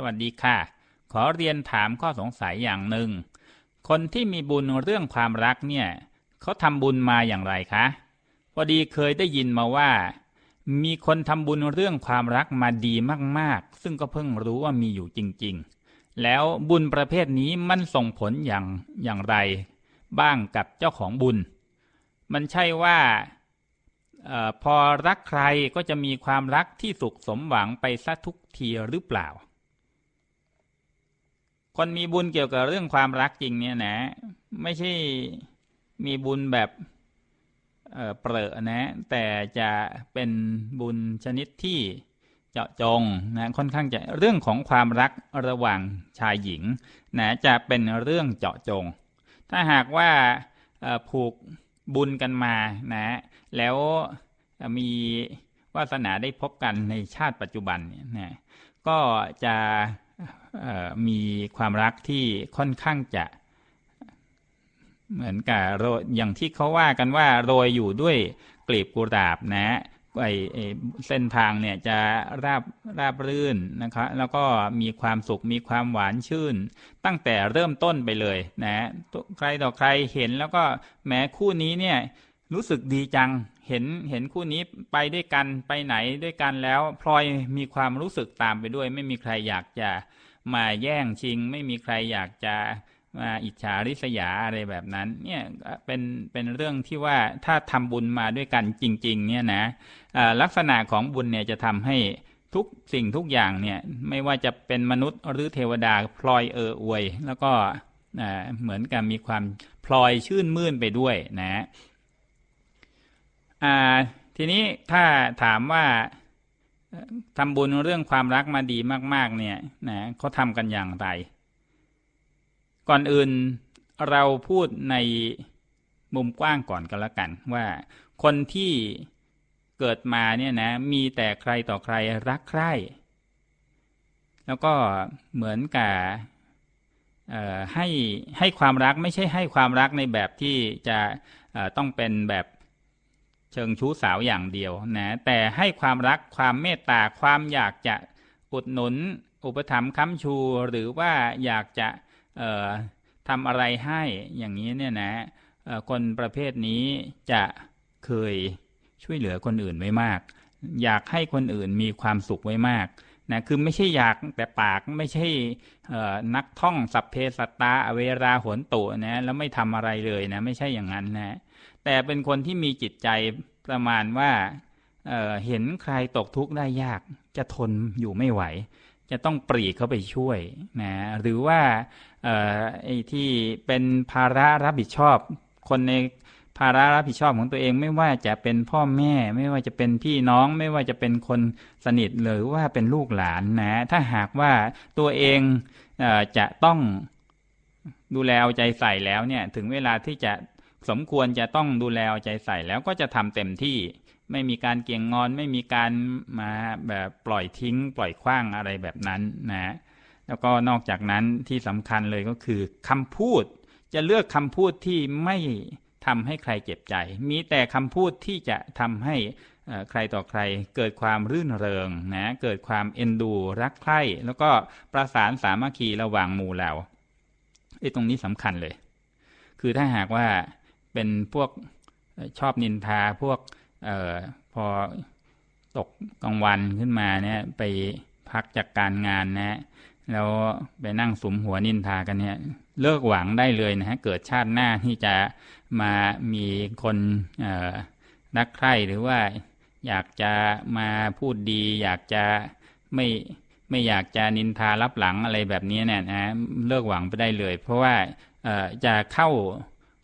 สวัสดีค่ะ ขอเรียนถามข้อสงสัยอย่างหนึ่ง คนที่มีบุญเรื่องความรักเนี่ยเขาทำบุญมาอย่างไรคะ พอดีเคยได้ยินมาว่า มีคนทำบุญเรื่องความรักมาดีมาก ๆ ซึ่งก็เพิ่งรู้ว่ามีอยู่จริง ๆ แล้วบุญประเภทนี้มันส่งผลอย่าง อย่างไร บ้างกับเจ้าของบุญ มันใช่ว่าออพอรักใครก็จะมีความรักที่สุขสมหวังไปซะทุกทีหรือเปล่าคนมีบุญเกี่ยวกับเรื่องความรักจริงเนี่ยนะ ไม่ใช่มีบุญแบบเออเปรอะนะแต่จะเป็นบุญชนิดที่เจาะจงนะค่อนข้างจะเรื่องของความรักระหว่างชายหญิงนะจะเป็นเรื่องเจาะจง ถ้าหากว่าผูกบุญกันมานะแล้วมีวาสนาได้พบกันในชาติปัจจุบัน เนี่ยนะก็จะมีความรักที่ค่อนข้างจะ เหมือนกับโรยอย่างที่เขาว่ากันว่าโรยอยู่ด้วยกลีบกุหลาบนะไอเส้นทางเนี่ยจะราบราบรื่นนะครับแล้วก็มีความสุขมีความหวานชื่น ตั้งแต่เริ่มต้นไปเลย นะ ใครต่อใครเห็นแล้วก็แม้คู่นี้เนี่ยรู้สึกดีจัง เห็นเห็นคู่นี้ไปด้วยกัน ไปไหนด้วยกันแล้ว พลอยมีความรู้สึกตามไปด้วย ไม่มีใครอยากจะมาแย่งชิง ไม่มีใครอยากจะมาอิจฉาริษยา อะไร แบบนั้น เนี่ยเป็นเป็นเรื่องที่ว่าถ้าทำบุญมาด้วยกันจริงๆ เนี่ยนะลักษณะของบุญเนี่ยจะทำให้ทุกสิ่งทุกอย่างเนี่ยไม่ว่าจะเป็นมนุษย์หรือเทวดาพลอยเอออวย แล้วก็เหมือนกับมีความพลอยชื่นมื่นไปด้วยนะทีนี้ถ้าถามว่าทำบุญเรื่องความรักมาดีมากๆเนี่ยนะเขาทำกันอย่างไรก่อนอื่นเราพูดในมุมกว้างก่อนกันละกัน ว่าคนที่เกิดมาเนี่ยนะมีแต่ใครต่อใครรักใคร่แล้วก็เหมือนกับให้ให้ความรักไม่ใช่ให้ความรักในแบบที่จะต้องเป็นแบบเชิงชู้สาวอย่างเดียวนะแต่ให้ความรักความเมตตาความอยากจะอุดหนุนอุปถัมภ์ค้ำชู หรือว่าอยากจะทำอะไรให้อย่างนี้เนี่ยนะคนประเภทนี้จะเคยช่วยเหลือคนอื่นไว้มาก อยากให้คนอื่นมีความสุขไว้มากนะคือไม่ใช่อยากแต่ปากไม่ใช่ นักท่องสัพเพสัตตาเวราหนตุนะแล้วไม่ทำอะไรเลยนะ ไม่ใช่อย่างนั้นนะแต่เป็นคนที่มีจิตใจประมาณว่าเเห็นใครตกทุกข์ได้ยากจะทนอยู่ไม่ไหว จะต้องปรีเข้า ไปช่วยนะหรือว่าไอ้ที่เป็นภาระรับผิดชอบ คนในภาระรับผิดชอบของตัวเองไม่ว่าจะเป็นพ่อแม่ไม่ว่าจะเป็น พี่น้องไม่ว่าจะเป็นคนสนิทหรือว่าเป็นลูกหลานนะ ถ้าหากว่าตัวเองเอจะต้องดูแลเอาใจใส่แล้วเนี่ยถึงเวลาที่จะสมควรจะต้องดูแลใจใส่แล้วก็จะทำเต็มที่ไม่มีการเกียงงอนไม่มีการมาแบบปล่อยทิ้ง ปล่อยคว้างอะไรแบบนั้นนะ แล้วก็นอกจากนั้นที่สำคัญเลยก็คือ คำพูด จะเลือกคำพูดที่ไม่ทำให้ใครเจ็บใจ มีแต่คำพูดที่จะทำให้ใครต่อใคร เกิดความรื่นเริงนะ เกิดความเอ็นดู รักใคร่แล้วก็ประสานสามัคคีระหว่างหมู่เหล่าไอ้ตรงนี้สำคัญเลย คือถ้าหากว่าเป็นพวกชอบนินทาพวกออพอตกกลางวันขึ้นมาเนี่ยไปพักจากการงานนะแล้วไปนั่งสมหัวนินทากันเนี่ยเลิกหวังได้เลยนะฮะเกิดชาติหน้าที่จะมามีคนนักใคร่หรือว่าอยากจะมาพูดดีอยากจะไม่ไม่อยากจะนินทารับหลังอะไรแบบนี้เนี่ยนะเลิกหวังไปได้เลยเพราะว่าจะเข้า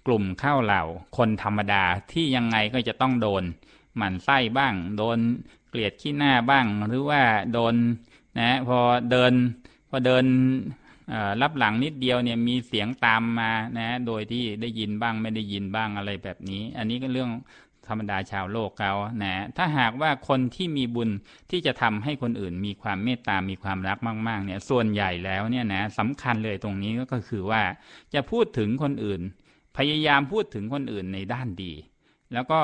กลุ่มเข้าเหล่าคนธรรมดาที่ยังไงก็จะต้องโดน หมั่นไส้บ้าง โดนเกลียดขี้หน้าบ้าง หรือว่าโดนนะพอเดินพอเดินรับหลังนิดเดียวเนี่ยมีเสียงตามมานะโดยที่ได้ยินบ้าง ไม่ได้ยินบ้างอะไรแบบนี้ อันนี้ก็เรื่องธรรมดาชาวโลกเขานะถ้าหากว่าคนที่มีบุญที่จะทำให้คนอื่นมีความเมตตา มีความรักมาก ๆเนี่ยส่วนใหญ่แล้วเนี่ยนะสำคัญเลยตรงนี้ก็คือว่าจะพูดถึงคนอื่นพยายามพูดถึงคนอื่นในด้านดี แล้วก็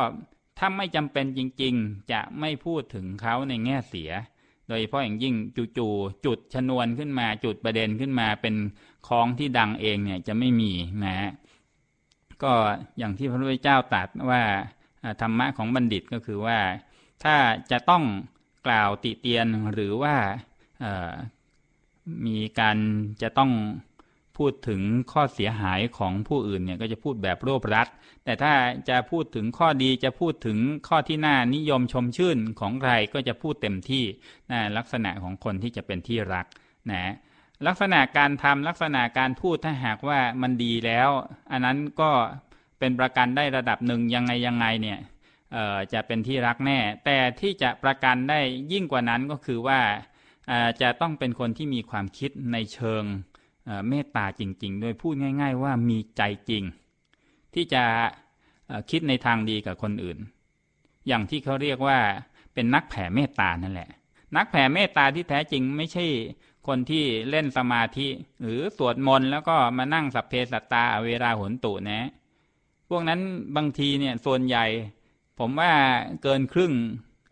ถ้าไม่จำเป็นจริงๆจะไม่พูดถึงเขาในแง่เสีย โดยเฉพาะอย่างยิ่งจู่ๆจุดชนวนขึ้นมาจุดประเด็นขึ้นมาเป็นคล้องที่ดังเองเนี่ยจะไม่มีนะฮะก็อย่างที่พระพุทธเจ้าตรัสว่าธรรมะของบัณฑิตก็คือว่า ถ้าจะต้องกล่าวติเตียนหรือว่ามีการจะต้องพูดถึงข้อเสียหายของผู้อื่นเนี่ยก็จะพูดแบบรวบรัดแต่ถ้าจะพูดถึงข้อดีจะพูดถึงข้อที่น่านิยมชมชื่นของใครก็จะพูดเต็มที่นะลักษณะของคนที่จะเป็นที่รัก นะ ลักษณะการทำลักษณะการพูดถ้าหากว่ามันดีแล้ว อันนั้นก็เป็นประกันได้ระดับหนึ่งยังไง ยังไงเนี่ยจะเป็นที่รักแน่ แต่ที่จะประกันได้ยิ่งกว่านั้นก็คือว่าจะต้องเป็นคนที่มีความคิดในเชิงเมตตาจริงๆ โดยพูดง่ายๆว่ามีใจจริง ที่จะคิดในทางดีกับคนอื่น อย่างที่เขาเรียกว่าเป็นนักแผ่เมตตา นั่นแหละ นักแผ่เมตตาที่แท้จริง ไม่ใช่คนที่เล่นสมาธิหรือสวดมนต์แล้วก็มานั่งสัพเพสัตตาเวลาหนตุนะ พวกนั้นบางทีเนี่ยส่วนใหญ่ผมว่าเกินครึ่ง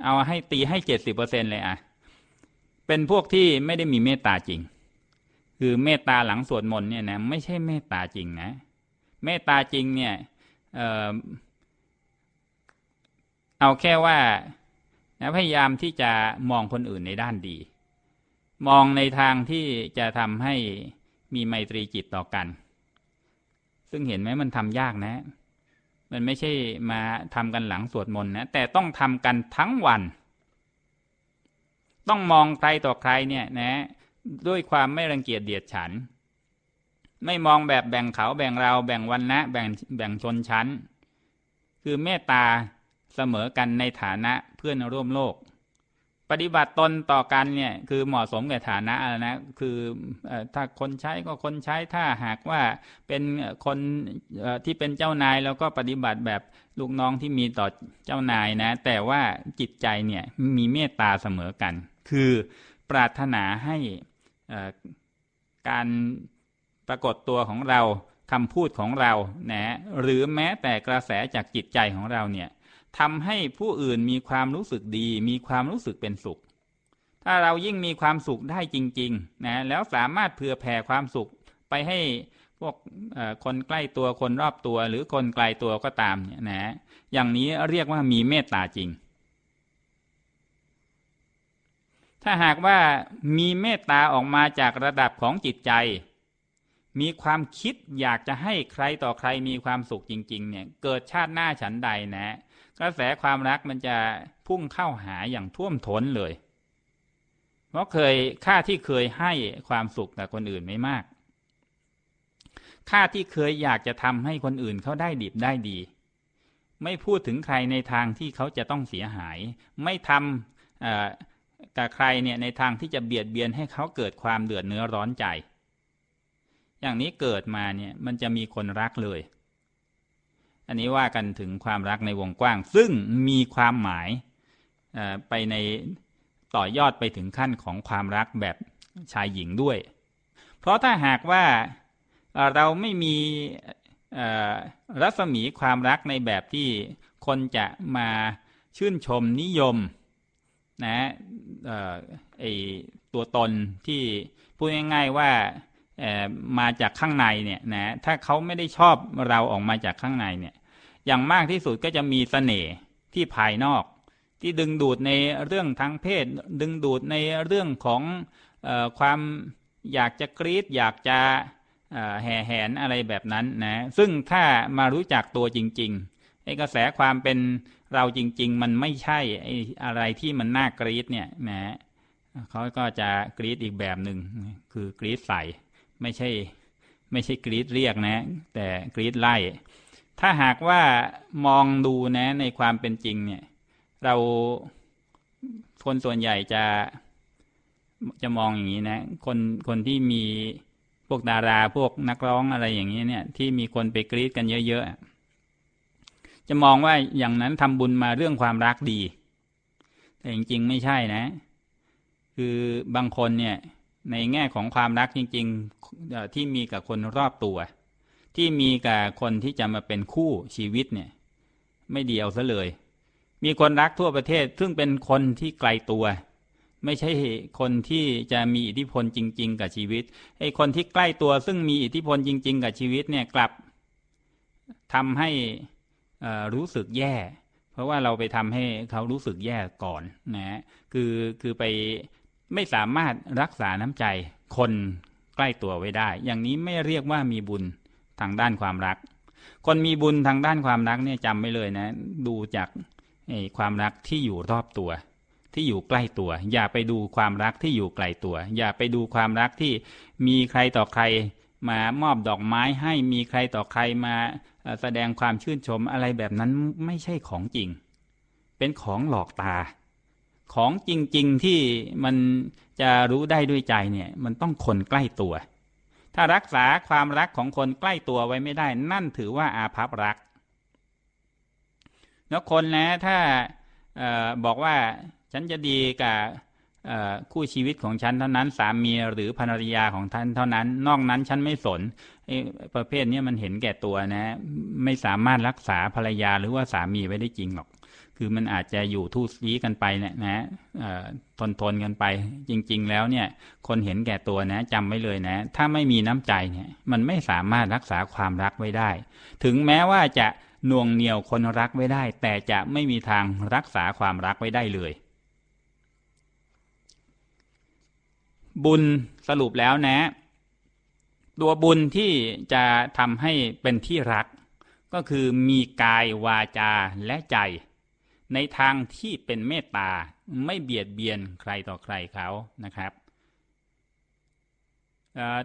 เอาให้ตีให้เจ็ดสิบเปอร์เซ็นเลยอะเป็นพวกที่ไม่ได้มีเมตตาจริงคือเมตตาหลังสวดมนต์เนี่ยนะไม่ใช่เมตตาจริงนะ เมตตาจริงเนี่ย เอาแค่ว่านะพยายามที่จะมองคนอื่นในด้านดี มองในทางที่จะทำให้มีไมตรีจิตต่อกัน ซึ่งเห็นไหมมันทำยากนะ มันไม่ใช่มาทำกันหลังสวดมนต์นะ แต่ต้องทำกันทั้งวัน ต้องมองใครต่อใครเนี่ยนะด้วยความไม่รังเกียจเดียดฉัน ไม่มองแบบแบ่งเขาแบ่งเราแบ่งวันนะแบ่งแบ่งชนชั้น คือเมตตาเสมอกันในฐานะเพื่อนร่วมโลก ปฏิบัติตนต่อกันเนี่ยคือเหมาะสมกับฐานะอะไรนะคือถ้าคนใช้ก็คนใช้ถ้าหากว่าเป็นคนที่เป็นเจ้านายแล้วก็ปฏิบัติแบบลูกน้องที่มีต่อเจ้านายนะ แต่ว่าจิตใจเนี่ย มีเมตตาเสมอกัน คือปรารถนาให้การปรากฏตัวของเราคำพูดของเรานะหรือแม้แต่กระแสจากจิตใจของเราเนี่ยทำให้ผู้อื่นมีความรู้สึกดี มีความรู้สึกเป็นสุข ถ้าเรายิ่งมีความสุขได้จริงๆนะแล้วสามารถเผื่อแผ่ความสุขไปให้พวกคนใกล้ตัวคนรอบตัว หรือคนไกลตัวก็ตามเนี่ยนะอย่างนี้เรียกว่ามีเมตตาจริงถ้าหากว่ามีเมตตาออกมาจากระดับของจิตใจ มีความคิดอยากจะให้ใครต่อใครมีความสุขจริงๆ เนี่ย เกิดชาติหน้าฉันใดนะ กระแสความรักมันจะพุ่งเข้าหาอย่างท่วมท้นเลย เพราะเคยค่าที่เคยให้ความสุขกับคนอื่นไม่มาก ค่าที่เคยอยากจะทำให้คนอื่นเขาได้ดีได้ดี ไม่พูดถึงใครในทางที่เขาจะต้องเสียหาย ไม่ทำแต่ใครเนี่ยในทางที่จะเบียดเบียนให้เขาเกิดความเดือดเนื้อร้อนใจ อย่างนี้เกิดมาเนี่ยมันจะมีคนรักเลย อันนี้ว่ากันถึงความรักในวงกว้าง ซึ่งมีความหมายไปในต่อยอดไปถึงขั้นของความรักแบบชายหญิงด้วย เพราะถ้าหากว่าเราไม่มีรัศมีความรักในแบบที่คนจะมาชื่นชมนิยมนะไอตัวตนที่พูดง่ายๆว่ามาจากข้างในเนี่ยนะ ถ้าเขาไม่ได้ชอบเราออกมาจากข้างในเนี่ยอย่างมากที่สุดก็จะมีสเสน่ห์ที่ภายนอก ที่ดึงดูดในเรื่องทางเพศ ดึงดูดในเรื่องของอความอยากจะกรีด อยากจะแห่แหนอะไรแบบนั้นนะซึ่งถ้ามารู้จักตัวจริงๆไอ้กระแสความเป็นเราจริงๆ มันไม่ใช่ไอ้อะไรที่มันน่ากรีดเนี่ยนะเขาก็จะกรีดอีกแบบหนึ่งคือกรีดใส่ไม่ใช่ไม่ใช่กรีดเรียกนะแต่กรีดไล่ ถ้าหากว่ามองดูนะในความเป็นจริงเนี่ยเรา คนส่วนใหญ่จะจะมองอย่างนี้นะคนคนที่มีพวกดาราพวกนักร้องอะไรอย่างนี้เนี่ยที่มีคนไปกรีดกันเยอะๆจะมองว่าอย่างนั้น ทำ บุญมาเรื่องความรักดี แต่ จริง ๆ ไม่ใช่นะ คือบางคนเนี่ย ในแง่ของความรักจริง ๆ ที่มีกับคนรอบตัว ที่มีกับคนที่จะมาเป็นคู่ชีวิตเนี่ย ไม่ดีเอาซะเลย มีคนรักทั่วประเทศซึ่งเป็นคนที่ไกลตัว ไม่ใช่คนที่จะมีอิทธิพลจริง ๆ กับชีวิตไอ้คนที่ใกล้ตัว ซึ่งมีอิทธิพลจริง ๆ กับชีวิตเนี่ย กลับทำให้รู้สึกแย่ เพราะว่าเราไปทำให้เขารู้สึกแย่ก่อนนะคือคือไปไม่สามารถรักษาน้ำใจคนใกล้ตัวไว้ได้ อย่างนี้ไม่เรียกว่ามีบุญทางด้านความรัก คนมีบุญทางด้านความรักเนี่ยจำไม่เลยนะดูจากความรักที่อยู่รอบตัว ที่อยู่ใกล้ตัว อย่าไปดูความรักที่อยู่ไกลตัว อย่าไปดูความรักที่มีใครต่อใครมามอบดอกไม้ให้มีใครต่อใครมา แสดงความชื่นชมอะไรแบบนั้นไม่ใช่ของจริง เป็นของหลอกตา ของจริง ๆที่มันจะ รู้ได้ด้วยใจ เนี่ยมันต้องคนใกล้ตัว ถ้ารักษาความรักของคนใกล้ตัวไว้ไม่ได้ นั่นถือว่าอาภัพรัก แล้วคนนะถ้าบอกว่าฉันจะดีกับคู่ชีวิตของฉันเท่านั้นสามีหรือภรรยาของท่านเท่านั้น นอกนั้นฉันไม่สนประเภทนี้มันเห็นแก่ตัวนะไม่สามารถรักษาภรรยาหรือว่าสามีไว้ได้จริงหรอก คือมันอาจจะอยู่ทุสซี้กันไปเนี่ยนะทนทนกันไปจริงๆแล้วเนี่ยคนเห็นแก่ตัวนะจำไว้เลยนะถ้าไม่มีน้ำใจเนี่ยมันไม่สามารถรักษาความรักไว้ได้ ถึงแม้ว่าจะน่วงเหนียวคนรักไว้ได้ แต่จะไม่มีทางรักษาความรักไว้ได้เลยบุญ สรุปแล้วนะ ตัวบุญที่จะทำให้เป็นที่รักก็คือมี กายวาจาและใจ ในทางที่เป็นเมตตาไม่เบียดเบียนใครต่อใครเขานะครับ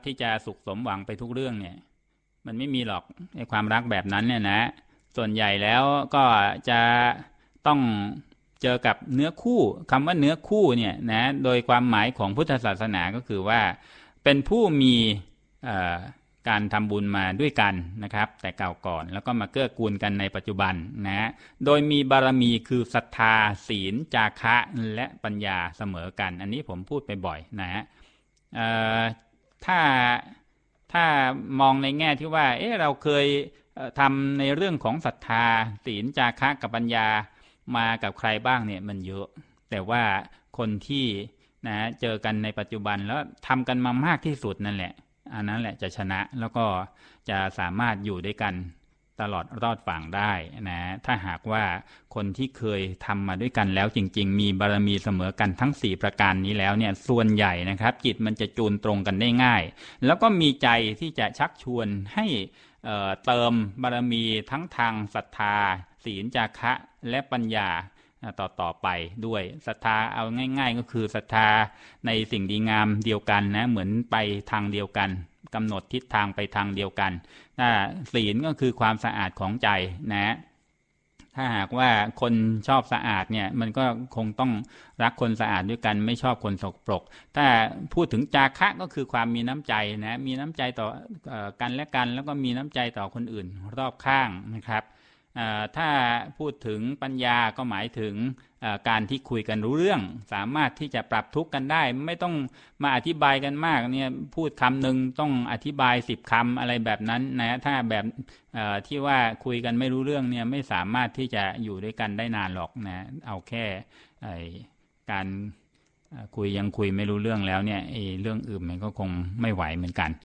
ที่จะสุขสมหวังไปทุกเรื่อง เนี่ย มันไม่มี หรอกในความรักแบบนั้น เนี่ย นะ ส่วนใหญ่แล้วก็จะต้องเจอกับเนื้อคู่คำว่าเนื้อคู่เนี่ยนะโดยความหมายของพุทธศาสนาก็คือว่า เป็นผู้มีการทำบุญมาด้วยกันนะครับแต่เก่าก่อนแล้วก็มาเกื้อกูลกันในปัจจุบันนะโดยมีบารมีคือศรัทธาศีลจาคะ และปัญญาเสมอกันอันนี้ผมพูดไปบ่อยนะฮะถ้าถ้ามองในแง่ที่ว่าเอ๊ะเราเคยทำในเรื่องของศรัทธาศีลจาคะกับปัญญามากับใครบ้างเนี่ยมันเยอะ แต่ว่าคนที่นะเจอกันในปัจจุบันแล้วทำกันมามากที่สุดนั่นแหละอันนั้นแหละจะชนะแล้วก็จะสามารถอยู่ด้วยกันตลอดรอดฝั่งได้นะถ้าหากว่าคนที่เคยทำมาด้วยกันแล้วจริง ๆ มีบารมีเสมอกันทั้ง 4 ประการนี้แล้วเนี่ยส่วนใหญ่นะครับจิตมันจะจูนตรงกันได้ง่าย แล้วก็มีใจที่จะชักชวนให้เติมบารมีทั้งทางศรัทธา ศีลจาคะและปัญญาต่อต่อไปด้วยศรัทธาเอาง่ายๆก็คือศรัทธาในสิ่งดีงามเดียวกันนะเหมือนไปทางเดียวกันกำหนดทิศทางไปทางเดียวกันศีลก็คือความสะอาดของใจนะถ้าหากว่าคนชอบสะอาดเนี่ย มันก็คงต้องรักคนสะอาดด้วยกัน ไม่ชอบคนสกปรกถ้าพูดถึงจาคะก็คือความมีน้ำใจนะ มีน้ำใจต่อกันและกัน แล้วก็มีน้ำใจต่อคนอื่น รอบข้างนะครับถ้าพูดถึงปัญญาก็หมายถึงการที่คุยกันรู้เรื่อง สามารถที่จะปรับทุกข์กันได้ไม่ต้องมาอธิบายกันมากเนี่ยพูดคำหนึ่งต้องอธิบายสิบคำอะไรแบบนั้นนะถ้าแบบที่ว่าคุยกันไม่รู้เรื่องเนี่ยไม่สามารถที่จะอยู่ด้วยกันได้นานหรอกนะเอาแค่การคุยยังคุยไม่รู้เรื่องแล้วเนี่ยเรื่องอื่นมันก็คงไม่ไหวเหมือนกัน